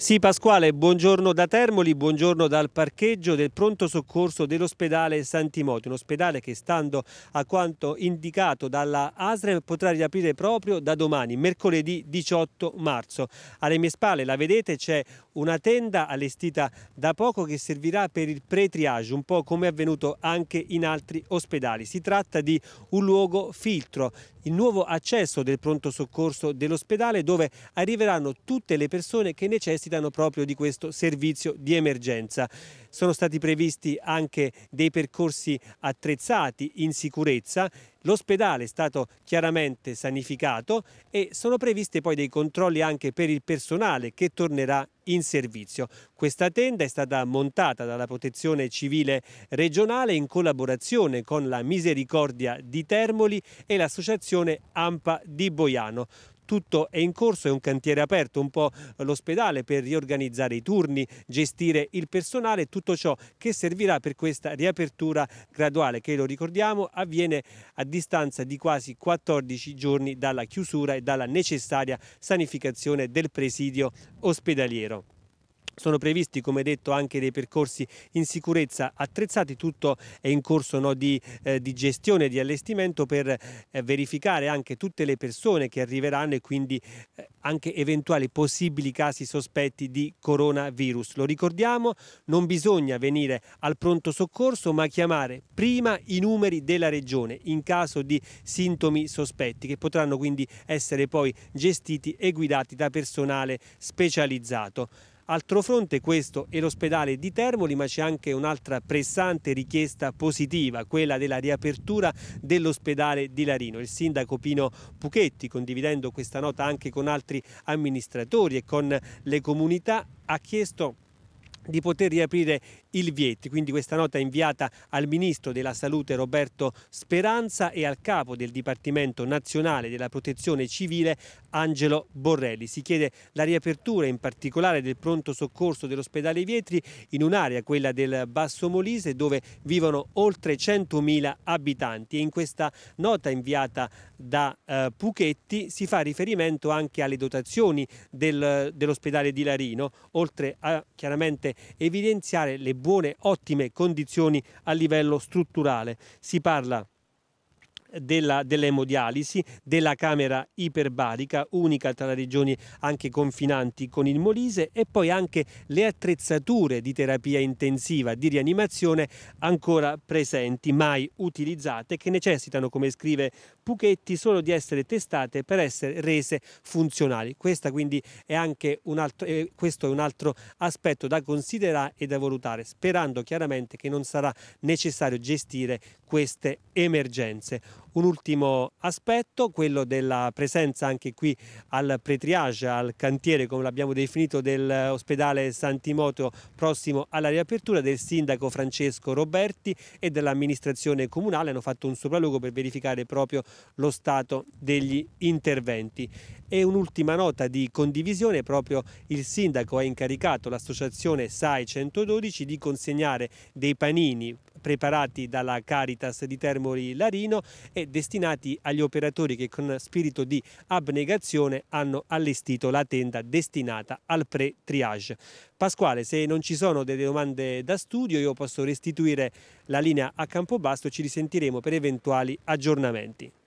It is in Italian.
Sì Pasquale, buongiorno da Termoli, buongiorno dal parcheggio del pronto soccorso dell'ospedale Santimoti, un ospedale che stando a quanto indicato dalla ASREM potrà riaprire proprio da domani, mercoledì 18 marzo. Alle mie spalle, la vedete, c'è una tenda allestita da poco che servirà per il pre-triage, un po' come è avvenuto anche in altri ospedali. Si tratta di un luogo filtro, il nuovo accesso del pronto soccorso dell'ospedale dove arriveranno tutte le persone che necessitano necessitano proprio di questo servizio di emergenza. Sono stati previsti anche dei percorsi attrezzati in sicurezza, l'ospedale è stato chiaramente sanificato e sono previsti poi dei controlli anche per il personale che tornerà in servizio. Questa tenda è stata montata dalla Protezione Civile regionale in collaborazione con la Misericordia di Termoli e l'associazione AMPA di Boiano tutto è in corso, è un cantiere aperto, un po' l'ospedale per riorganizzare i turni, gestire il personale, tutto ciò che servirà per questa riapertura graduale che, lo ricordiamo, avviene a distanza di quasi 14 giorni dalla chiusura e dalla necessaria sanificazione del presidio ospedaliero. Sono previsti, come detto, anche dei percorsi in sicurezza attrezzati, tutto è in corso no, di, eh, di, gestione, di allestimento per eh, verificare anche tutte le persone che arriveranno e quindi eh, anche eventuali possibili casi sospetti di coronavirus. Lo ricordiamo, non bisogna venire al pronto soccorso ma chiamare prima i numeri della regione in caso di sintomi sospetti che potranno quindi essere poi gestiti e guidati da personale specializzato. Altro fronte questo è l'ospedale di Termoli, ma c'è anche un'altra pressante richiesta positiva, quella della riapertura dell'ospedale di Larino. Il sindaco Pino Puchetti, condividendo questa nota anche con altri amministratori e con le comunità, ha chiesto di poter riaprire il Vietti. Quindi questa nota è inviata al Ministro della Salute Roberto Speranza e al capo del Dipartimento Nazionale della Protezione Civile Angelo Borrelli. Si chiede la riapertura in particolare del pronto soccorso dell'ospedale Vietri in un'area, quella del Basso Molise, dove vivono oltre 100.000 abitanti e in questa nota inviata da eh, Puchetti si fa riferimento anche alle dotazioni del, dell'ospedale di Larino, oltre a chiaramente evidenziare le buone, ottime condizioni a livello strutturale. Si parla dell'emodialisi, della camera iperbarica, unica tra le regioni anche confinanti con il Molise e poi anche le attrezzature di terapia intensiva, di rianimazione ancora presenti, mai utilizzate, che necessitano, come scrive Puchetti, solo di essere testate per essere rese funzionali. Questa quindi è anche un altro, eh, questo è un altro aspetto da considerare e da valutare, sperando chiaramente che non sarà necessario gestire queste emergenze. Un ultimo aspetto, quello della presenza anche qui al pretriage, al cantiere come l'abbiamo definito dell'ospedale eh, Santimoto prossimo alla riapertura del sindaco Francesco Roberti e dell'amministrazione comunale hanno fatto un sopralluogo per verificare proprio lo stato degli interventi. E un'ultima nota di condivisione, proprio il sindaco ha incaricato l'associazione SAI 112 di consegnare dei panini preparati dalla Caritas di Termoli Larino e destinati agli operatori che con spirito di abnegazione hanno allestito la tenda destinata al pre-triage. Pasquale, se non ci sono delle domande da studio io posso restituire la linea a Campobasso, ci risentiremo per eventuali aggiornamenti.